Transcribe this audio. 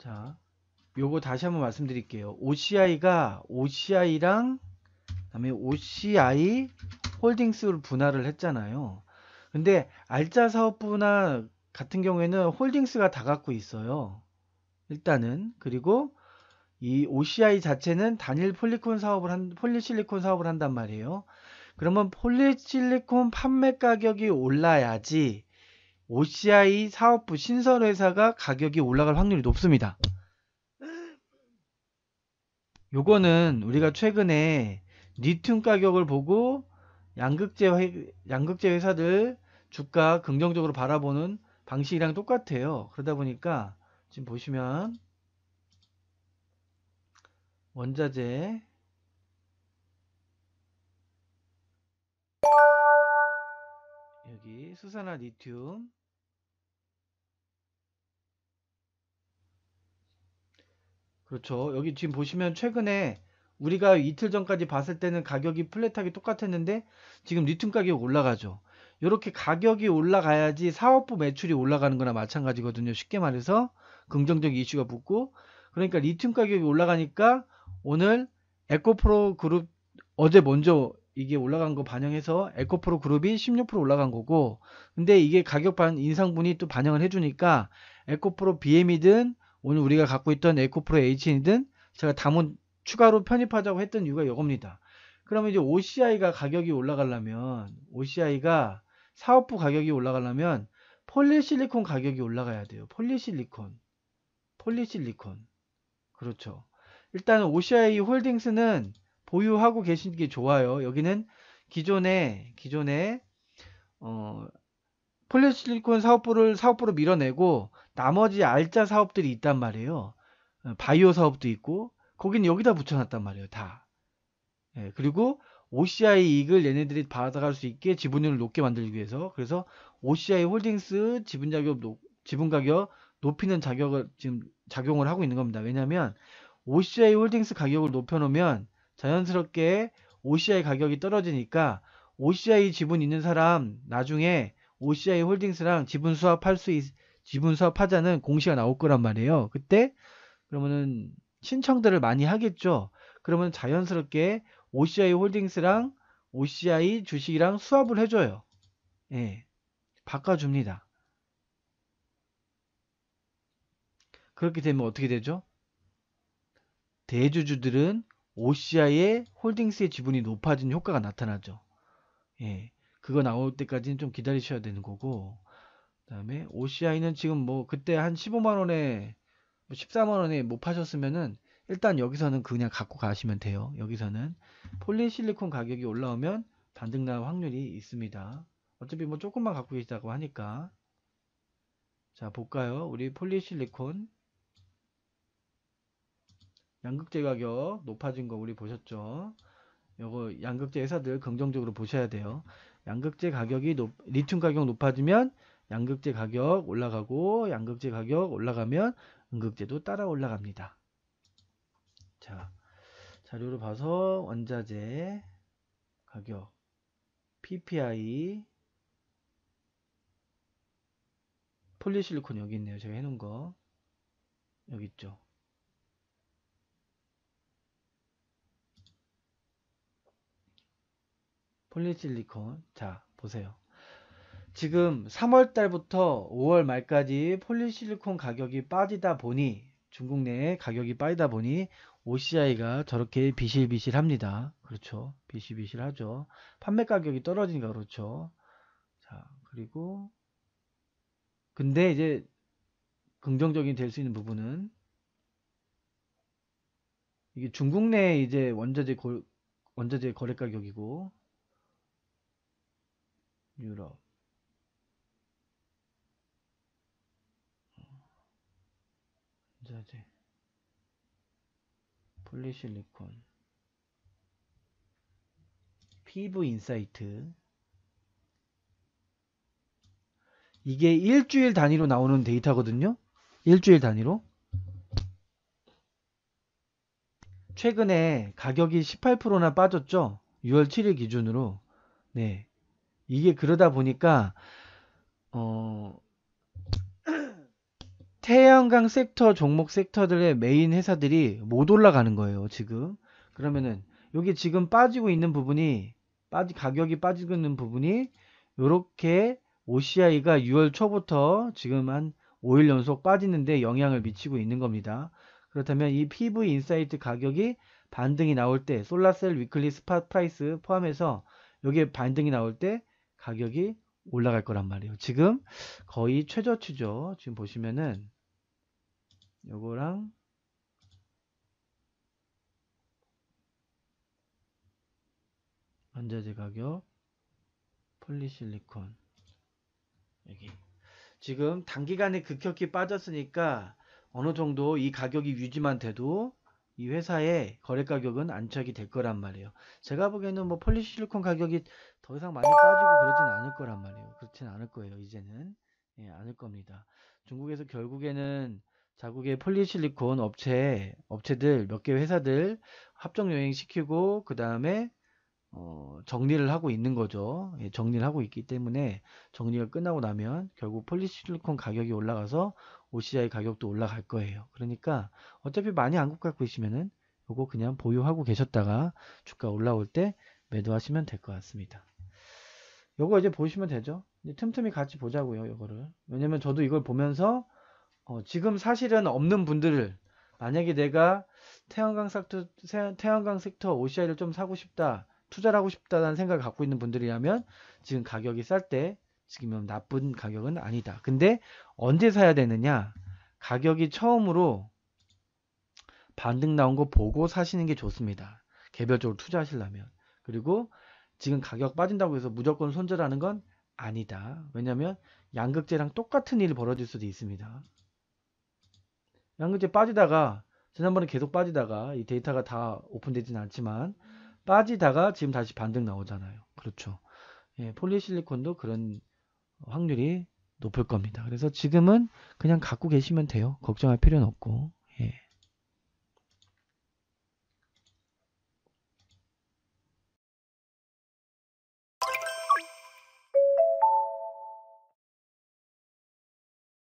자, 요거 다시 한번 말씀드릴게요. OCI가 OCI랑 그다음에 OCI 홀딩스를 분할을 했잖아요. 근데 알짜 사업 분할 같은 경우에는 홀딩스가 다 갖고 있어요. 일단은 그리고 이 OCI 자체는 단일 폴리콘 사업을 한 폴리실리콘 사업을 한단 말이에요. 그러면 폴리실리콘 판매 가격이 올라야지 OCI 사업부 신설회사가 가격이 올라갈 확률이 높습니다. 요거는 우리가 최근에 니튠 가격을 보고 양극재, 회, 양극재 회사들 주가 긍정적으로 바라보는 방식이랑 똑같아요. 그러다 보니까 지금 보시면 원자재 여기 수산화 니튬 그렇죠. 여기 지금 보시면 최근에 우리가 이틀 전까지 봤을 때는 가격이 플랫하게 똑같았는데 지금 리튬 가격 올라가죠. 이렇게 가격이 올라가야지 사업부 매출이 올라가는 거나 마찬가지거든요. 쉽게 말해서 긍정적 이슈가 붙고 그러니까 리튬 가격이 올라가니까 오늘 에코프로 그룹 어제 먼저 이게 올라간 거 반영해서 에코프로 그룹이 16% 올라간 거고 근데 이게 가격 반 인상분이 또 반영을 해주니까 에코프로 BM이든 오늘 우리가 갖고 있던 에코프로 H이든 제가 담은 추가로 편입하자고 했던 이유가 이겁니다. 그러면 이제 OCI가 가격이 올라가려면 OCI가 사업부 가격이 올라가려면 폴리실리콘 가격이 올라가야 돼요. 폴리실리콘. 폴리실리콘. 그렇죠. 일단 OCI 홀딩스는 보유하고 계신 게 좋아요. 여기는 기존에 기존에 어, 폴리실리콘 사업부를 사업부로 밀어내고 나머지 알짜 사업들이 있단 말이에요. 어, 바이오 사업도 있고 거긴 여기다 붙여놨단 말이에요. 다. 예, 그리고 OCI 이익을 얘네들이 받아갈 수 있게 지분율을 높게 만들기 위해서 그래서 OCI 홀딩스 지분 자격 높, 지분 가격 높이는 자격을 지금 작용을 하고 있는 겁니다. 왜냐하면 OCI 홀딩스 가격을 높여놓으면 자연스럽게 OCI 가격이 떨어지니까 OCI 지분 있는 사람 나중에 OCI 홀딩스랑 지분 수합할 수 있, 지분 수합하자는 공시가 나올 거란 말이에요. 그때 그러면은 신청들을 많이 하겠죠. 그러면 자연스럽게 OCI 홀딩스랑 OCI 주식이랑 수합을 해줘요. 예. 바꿔줍니다. 그렇게 되면 어떻게 되죠? 대주주들은 OCI의 홀딩스의 지분이 높아진 효과가 나타나죠. 예. 그거 나올 때까지는 좀 기다리셔야 되는 거고 그 다음에 OCI는 지금 뭐 그때 한 15만원에 14만원에 못 파셨으면은 일단 여기서는 그냥 갖고 가시면 돼요 여기서는 폴리실리콘 가격이 올라오면 반등 날 확률이 있습니다 어차피 뭐 조금만 갖고 계시다고 하니까 자 볼까요 우리 폴리실리콘 양극재 가격 높아진 거 우리 보셨죠? 요거 양극재 회사들 긍정적으로 보셔야 돼요. 양극재 가격이 높, 리튬 가격 높아지면 양극재 가격 올라가고 양극재 가격 올라가면 음극재도 따라 올라갑니다. 자, 자료를 봐서 원자재 가격 PPI 폴리실리콘 여기 있네요. 제가 해놓은 거 여기 있죠. 폴리실리콘 자 보세요 지금 3월 달부터 5월 말까지 폴리실리콘 가격이 빠지다 보니 중국 내에 가격이 빠지다 보니 OCI가 저렇게 비실비실합니다. 그렇죠. 비실비실하죠. 판매 가격이 떨어지니까 그렇죠. 자 그리고 근데 이제 긍정적인 될 수 있는 부분은 이게 중국 내 이제 원자재 고, 원자재 거래 가격이고 유럽 자재 폴리실리콘 피부 인사이트 이게 일주일 단위로 나오는 데이터거든요 일주일 단위로 최근에 가격이 18%나 빠졌죠 6월 7일 기준으로 네 이게 그러다 보니까 어 태양광 섹터 종목 섹터들의 메인 회사들이 못 올라가는 거예요 지금 그러면은 여기 지금 빠지고 있는 부분이 빠지 가격이 빠지고 있는 부분이 이렇게 OCI가 6월 초부터 지금 한 5일 연속 빠지는데 영향을 미치고 있는 겁니다. 그렇다면 이 PV 인사이트 가격이 반등이 나올 때 솔라셀 위클리 스팟 프라이스 포함해서 여기에 반등이 나올 때 가격이 올라갈 거란 말이에요. 지금 거의 최저치죠. 지금 보시면은 요거랑 원자재 가격 폴리실리콘 여기 지금 단기간에 급격히 빠졌으니까 어느 정도 이 가격이 유지만 돼도 이 회사의 거래 가격은 안착이 될 거란 말이에요. 제가 보기에는 뭐 폴리실리콘 가격이 더 이상 많이 빠지고 그러진 않을 거란 말이에요. 그렇진 않을 거예요. 이제는 예, 않을 겁니다. 중국에서 결국에는 자국의 폴리실리콘 업체 업체들 몇 개 회사들 합정 여행 시키고 그 다음에 어, 정리를 하고 있는 거죠. 예, 정리를 하고 있기 때문에 정리가 끝나고 나면 결국 폴리실리콘 가격이 올라가서 OCI 가격도 올라갈 거예요. 그러니까 어차피 많이 안국 갖고 계시면은 이거 그냥 보유하고 계셨다가 주가 올라올 때 매도하시면 될 것 같습니다. 요거 이제 보시면 되죠. 이제 틈틈이 같이 보자고요, 요거를. 왜냐면 저도 이걸 보면서 어, 지금 사실은 없는 분들을 만약에 내가 태양광 섹터 태양광 섹터 OCI를 좀 사고 싶다. 투자를 하고 싶다는 라 생각을 갖고 있는 분들이라면 지금 가격이 쌀때 지금 나쁜 가격은 아니다. 근데 언제 사야 되느냐? 가격이 처음으로 반등 나온 거 보고 사시는 게 좋습니다. 개별적으로 투자하시려면. 그리고 지금 가격 빠진다고 해서 무조건 손절하는 건 아니다. 왜냐면 양극재랑 똑같은 일이 벌어질 수도 있습니다. 양극재 빠지다가 지난번에 계속 빠지다가 이 데이터가 다 오픈되진 않지만 빠지다가 지금 다시 반등 나오잖아요. 그렇죠. 예, 폴리실리콘도 그런 확률이 높을 겁니다. 그래서 지금은 그냥 갖고 계시면 돼요. 걱정할 필요는 없고.